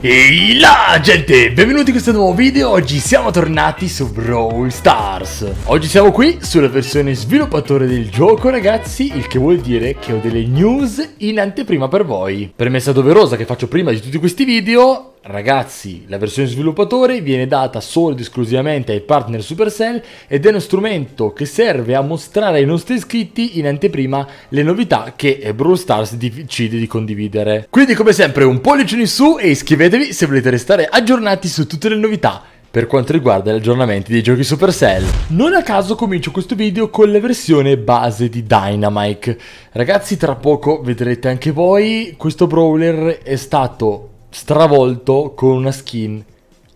Ehi là gente, benvenuti in questo nuovo video, oggi siamo tornati su Brawl Stars Oggi siamo qui sulla versione sviluppatore del gioco ragazzi, il che vuol dire che ho delle news in anteprima per voi Premessa doverosa che faccio prima di tutti questi video, Ragazzi, la versione sviluppatore viene data solo ed esclusivamente ai partner Supercell ed è uno strumento che serve a mostrare ai nostri iscritti in anteprima le novità che Brawl Stars decide di condividere. Quindi come sempre un pollice in su e iscrivetevi se volete restare aggiornati su tutte le novità per quanto riguarda gli aggiornamenti dei giochi Supercell. Non a caso comincio questo video con la versione base di Dynamite. Ragazzi tra poco vedrete anche voi, questo brawler è stato stravolto con una skin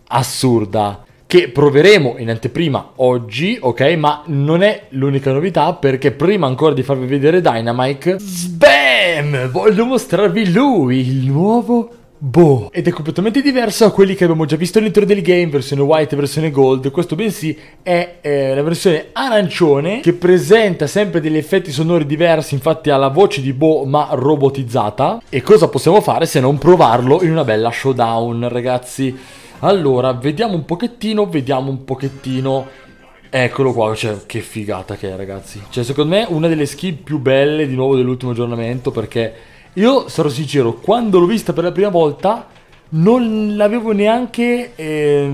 assurda che proveremo in anteprima oggi, ok? Ma non è l'unica novità perché prima ancora di farvi vedere Dynamite, SBAM! Voglio mostrarvi lui, il nuovo boh. Ed è completamente diverso a quelli che abbiamo già visto all'interno del game, versione white e versione gold. Questo bensì è eh, la versione arancione che presenta sempre degli effetti sonori diversi, infatti ha la voce di Bo ma robotizzata. E cosa possiamo fare se non provarlo in una bella showdown, ragazzi? Allora, vediamo un pochettino, vediamo un pochettino... Eccolo qua, cioè, che figata che è ragazzi. Cioè, secondo me una delle skin più belle di nuovo dell'ultimo aggiornamento perché io sarò sincero, quando l'ho vista per la prima volta non l'avevo neanche eh,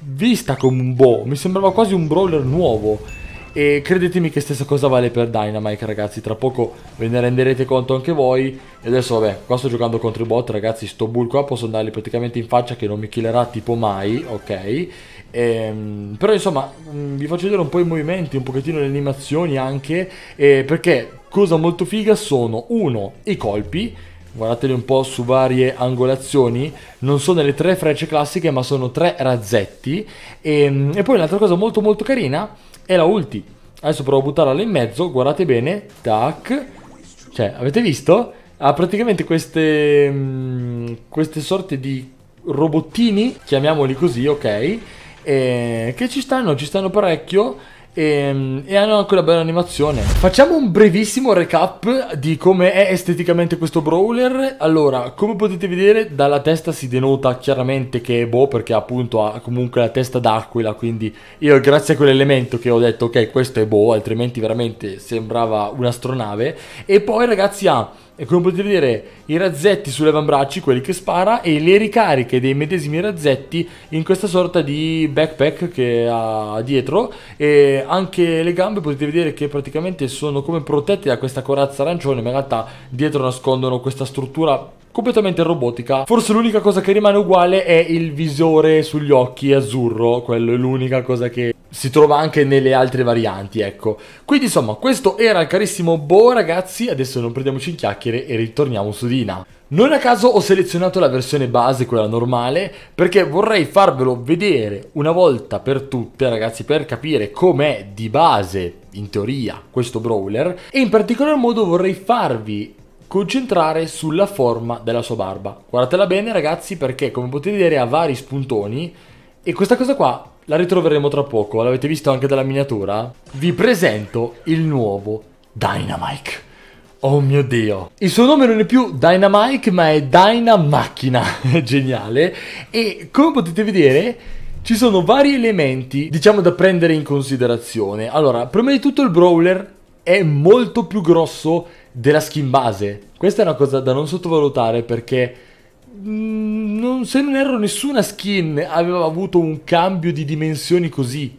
vista come un boh, mi sembrava quasi un brawler nuovo. E credetemi che stessa cosa vale per Dynamite ragazzi, tra poco ve ne renderete conto anche voi. E adesso vabbè, qua sto giocando contro i bot ragazzi, sto bull qua posso andargli praticamente in faccia che non mi killerà tipo mai, ok? Ehm, però insomma mm, vi faccio vedere un po' i movimenti, un pochettino le animazioni anche, eh, perché Cosa molto figa sono, uno, i colpi, guardateli un po' su varie angolazioni, non sono le tre frecce classiche ma sono tre razzetti e, ehm, e poi un'altra cosa molto molto carina è la ulti, adesso provo a buttarla in mezzo, guardate bene, tac, cioè avete visto? Ha praticamente queste, mh, mm, queste sorte di robottini, chiamiamoli così, ok, e, eh, che ci stanno, ci stanno parecchio e, ehm, e, hanno anche una bella animazione. Facciamo un brevissimo recap di come è esteticamente questo brawler. Allora, come potete vedere, dalla testa si denota chiaramente che è boh, perché appunto ha comunque la testa d'aquila, quindi io grazie a quell'elemento che ho detto, ok, questo è boh, altrimenti veramente sembrava un'astronave. E poi ragazzi ha... Ah, e come potete vedere i razzetti sulle avambracci, quelli che spara, e le ricariche dei medesimi razzetti in questa sorta di backpack che ha dietro. E anche le gambe potete vedere che praticamente sono come protette da questa corazza arancione, ma in realtà dietro nascondono questa struttura completamente robotica. Forse l'unica cosa che rimane uguale è il visore sugli occhi azzurro, quello è l'unica cosa che si trova anche nelle altre varianti, ecco. Quindi insomma, questo era il carissimo Bo ragazzi, adesso non prendiamoci in chiacchiere e ritorniamo su Dina. Non a caso ho selezionato la versione base, quella normale, perché vorrei farvelo vedere una volta per tutte, ragazzi, per capire com'è di base, in teoria, questo brawler. E in particolar modo vorrei farvi concentrare sulla forma della sua barba. Guardatela bene ragazzi perché come potete vedere ha vari spuntoni e questa cosa qua la ritroveremo tra poco, l'avete visto anche dalla miniatura. Vi presento il nuovo Dynamite. Oh mio dio. Il suo nome non è più Dynamite ma è Dynamacchina, geniale. E come potete vedere ci sono vari elementi diciamo da prendere in considerazione. Allora, prima di tutto il brawler è molto più grosso della skin base. Questa è una cosa da non sottovalutare perché mm, non, se non erro nessuna skin aveva avuto un cambio di dimensioni così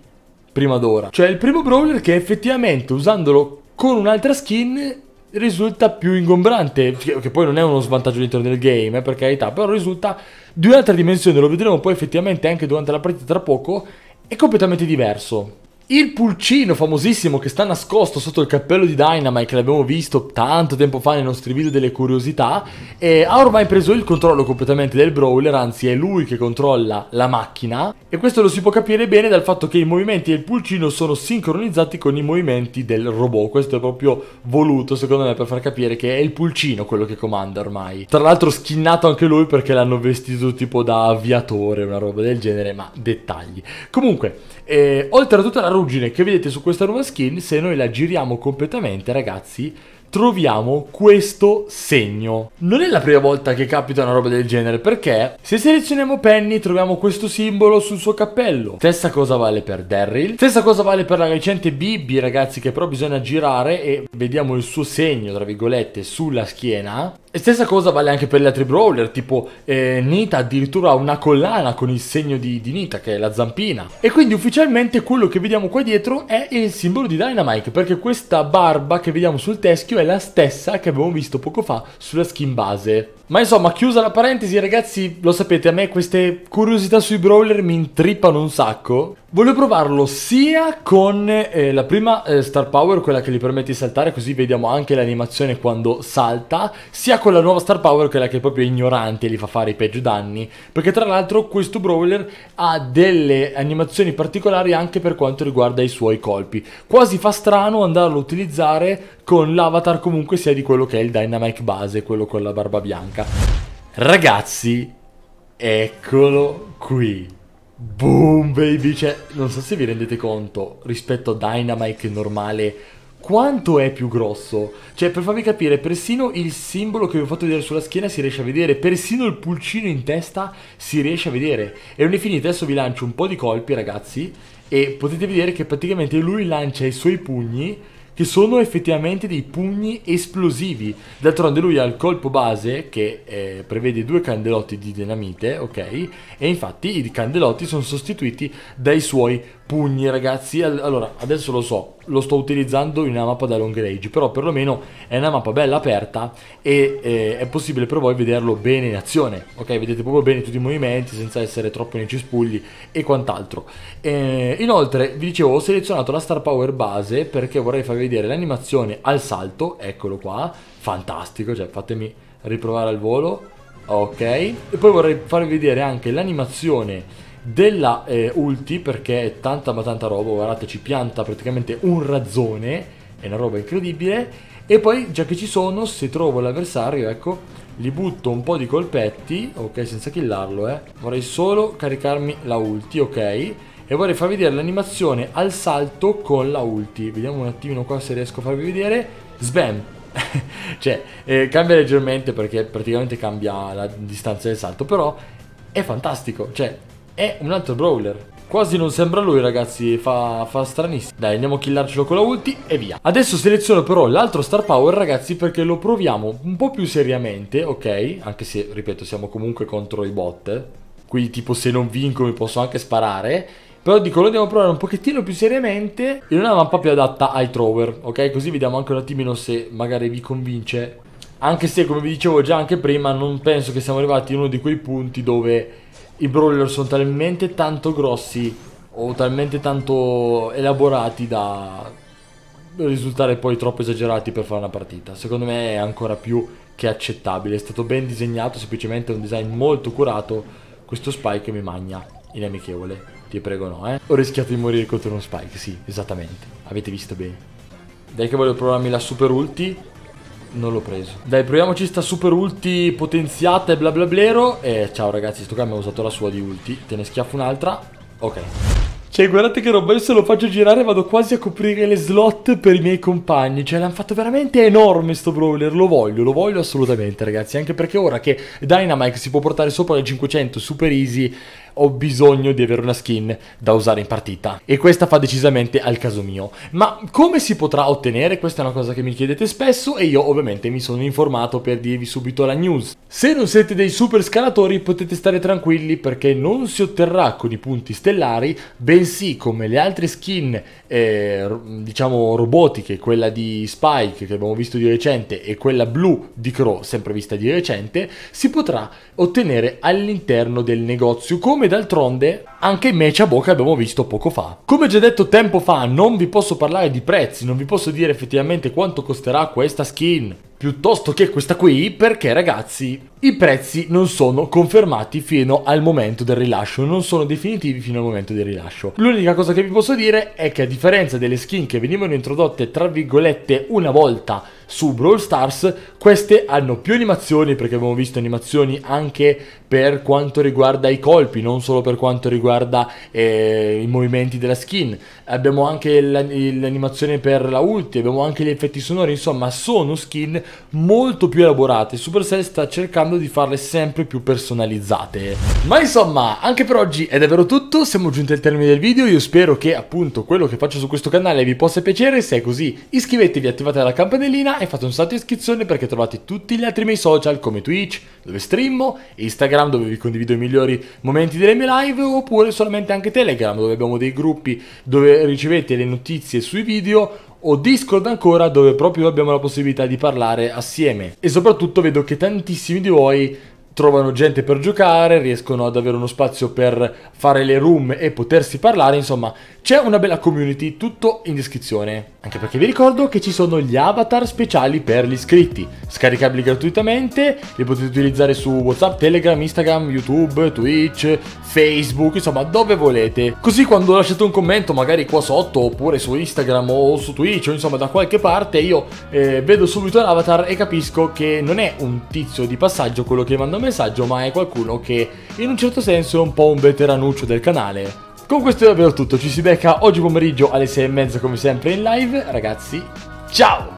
prima d'ora. Cioè il primo brawler che effettivamente usandolo con un'altra skin risulta più ingombrante, che poi non è uno svantaggio all'interno del game, eh, per carità, però risulta di un'altra dimensione, lo vedremo poi effettivamente anche durante la partita tra poco, è completamente diverso. Il pulcino famosissimo che sta nascosto sotto il cappello di Dynamite, che l'abbiamo visto tanto tempo fa nei nostri video delle curiosità, eh, ha ormai preso il controllo completamente del brawler, anzi è lui che controlla la macchina, e questo lo si può capire bene dal fatto che i movimenti del pulcino sono sincronizzati con i movimenti del robot, questo è proprio voluto secondo me per far capire che è il pulcino quello che comanda ormai. Tra l'altro skinnato anche lui perché l'hanno vestito tipo da aviatore, una roba del genere, ma dettagli. Comunque... E, tutta la ruggine che vedete su questa nuova skin, se noi la giriamo completamente ragazzi, troviamo questo segno. Non è la prima volta che capita una roba del genere, perché se selezioniamo Penny troviamo questo simbolo sul suo cappello. Stessa cosa vale per Daryl, stessa cosa vale per la recente Bibi, ragazzi, che però bisogna girare e vediamo il suo segno, tra virgolette, sulla schiena. E stessa cosa vale anche per gli altri brawler, tipo eh, Nita addirittura ha una collana con il segno di, di, Nita, che è la zampina. E quindi ufficialmente quello che vediamo qua dietro è il simbolo di Dynamite, perché questa barba che vediamo sul teschio è la stessa che abbiamo visto poco fa sulla skin base. Ma insomma, chiusa la parentesi, ragazzi, lo sapete, a me queste curiosità sui brawler mi intrippano un sacco. Voglio provarlo sia con eh, la prima eh, Star Power, quella che gli permette di saltare, così vediamo anche l'animazione quando salta, sia con la nuova Star Power, quella che è proprio ignorante e gli fa fare i peggio danni. Perché tra l'altro questo brawler ha delle animazioni particolari anche per quanto riguarda i suoi colpi. Quasi fa strano andarlo a utilizzare con l'avatar comunque sia di quello che è il Dynamite base, quello con la barba bianca. America. Ragazzi, eccolo qui. Boom baby, cioè non so se vi rendete conto rispetto a Dynamite normale quanto è più grosso. Cioè per farvi capire persino il simbolo che vi ho fatto vedere sulla schiena si riesce a vedere, persino il pulcino in testa si riesce a vedere. E non è finito, adesso vi lancio un po' di colpi ragazzi e potete vedere che praticamente lui lancia i suoi pugni che sono effettivamente dei pugni esplosivi. D'altronde lui ha il colpo base che eh, prevede due candelotti di dinamite, ok? E infatti i candelotti sono sostituiti dai suoi pugni ragazzi Allora adesso lo so Lo sto utilizzando in una mappa da long range Però perlomeno è una mappa bella aperta E eh, è possibile per voi vederlo bene in azione Ok vedete proprio bene tutti i movimenti Senza essere troppo nei cespugli e quant'altro eh, Inoltre vi dicevo ho selezionato la star power base Perché vorrei farvi vedere l'animazione al salto Eccolo qua Fantastico cioè fatemi riprovare al volo Ok E poi vorrei farvi vedere anche l'animazione della eh, ulti perché è tanta ma tanta roba, guardate ci pianta praticamente un razzone, è una roba incredibile e poi già che ci sono se trovo l'avversario ecco gli butto un po' di colpetti, ok senza killarlo eh, vorrei solo caricarmi la ulti ok e vorrei far vedere l'animazione al salto con la ulti, vediamo un attimino qua se riesco a farvi vedere, sbam cioè eh, cambia leggermente perché praticamente cambia la distanza del salto però è fantastico cioè è un altro brawler. Quasi non sembra lui ragazzi, fa, fa stranissimo Dai andiamo a killarcelo con la ulti e via Adesso seleziono però l'altro star power ragazzi perché lo proviamo un po' più seriamente, ok? Anche se, ripeto, siamo comunque contro i bot Quindi tipo se non vinco mi posso anche sparare però dico, lo devo provare un pochettino più seriamente in una mappa più adatta ai Trover, ok? Così vediamo anche un attimino se magari vi convince anche se, come vi dicevo già anche prima, non penso che siamo arrivati in uno di quei punti dove i brawler sono talmente tanto grossi o talmente tanto elaborati da risultare poi troppo esagerati per fare una partita. Secondo me è ancora più che accettabile. È stato ben disegnato, semplicemente un design molto curato. Questo Spike mi magna inamichevole. Ti prego no, eh. Ho rischiato di morire contro uno Spike, sì, esattamente. Avete visto bene. Dai che voglio provarmi la super ulti non l'ho preso. Dai, proviamoci sta super ulti potenziata e bla bla blero. E ciao ragazzi, sto qua mi ha usato la sua di ulti. Te ne schiaffo un'altra. Ok. Cioè, guardate che roba, io se lo faccio girare vado quasi a coprire le slot per i miei compagni. Cioè, l'hanno fatto veramente enorme sto brawler, lo voglio, lo voglio assolutamente, ragazzi. Anche perché ora che Dynamite si può portare sopra le 500 super easy, ho bisogno di avere una skin da usare in partita. E questa fa decisamente al caso mio. Ma come si potrà ottenere? Questa è una cosa che mi chiedete spesso e io ovviamente mi sono informato per dirvi subito la news. Se non siete dei super scalatori potete stare tranquilli perché non si otterrà con i punti stellari, bensì come le altre skin, eh, diciamo robotiche, quella di Spike che abbiamo visto di recente e quella blu di Crow, sempre vista di recente, si potrà ottenere all'interno del negozio come come d'altronde anche in Mechabow che abbiamo visto poco fa. Come già detto tempo fa, non vi posso parlare di prezzi, non vi posso dire effettivamente quanto costerà questa skin, piuttosto che questa qui perché ragazzi i prezzi non sono confermati fino al momento del rilascio non sono definitivi fino al momento del rilascio l'unica cosa che vi posso dire è che a differenza delle skin che venivano introdotte tra virgolette una volta su Brawl Stars, queste hanno più animazioni perché abbiamo visto animazioni anche per quanto riguarda i colpi, non solo per quanto riguarda eh, i movimenti della skin. Abbiamo anche l'animazione per la ulti, abbiamo anche gli effetti sonori, insomma sono skin molto più elaborate. Supercell sta cercando di farle sempre più personalizzate. Ma insomma, anche per oggi è davvero tutto, siamo giunti al termine del video, io spero che appunto quello che faccio su questo canale vi possa piacere, se è così iscrivetevi, attivate la campanellina e fate un salto in iscrizione perché trovate tutti gli altri miei social come Twitch, dove streammo, Instagram dove vi condivido i migliori momenti delle mie live oppure solamente anche Telegram dove abbiamo dei gruppi dove ricevete le notizie sui video o Discord ancora dove proprio abbiamo la possibilità di parlare assieme. E soprattutto vedo che tantissimi di voi trovano gente per giocare, riescono ad avere uno spazio per fare le room e potersi parlare, insomma c'è una bella community, tutto in descrizione. Anche perché vi ricordo che ci sono gli avatar speciali per gli iscritti, scaricabili gratuitamente, li potete utilizzare su Whatsapp, Telegram, Instagram, YouTube, Twitch, Facebook, insomma dove volete. Così quando lasciate un commento magari qua sotto oppure su Instagram o su Twitch o insomma da qualche parte io eh, vedo subito l'avatar e capisco che non è un tizio di passaggio quello che manda a me messaggio, ma è qualcuno che in un certo senso è un po' un veteranuccio del canale. Con questo è davvero tutto, ci si becca oggi pomeriggio alle 6 e mezza come sempre in live, ragazzi, ciao!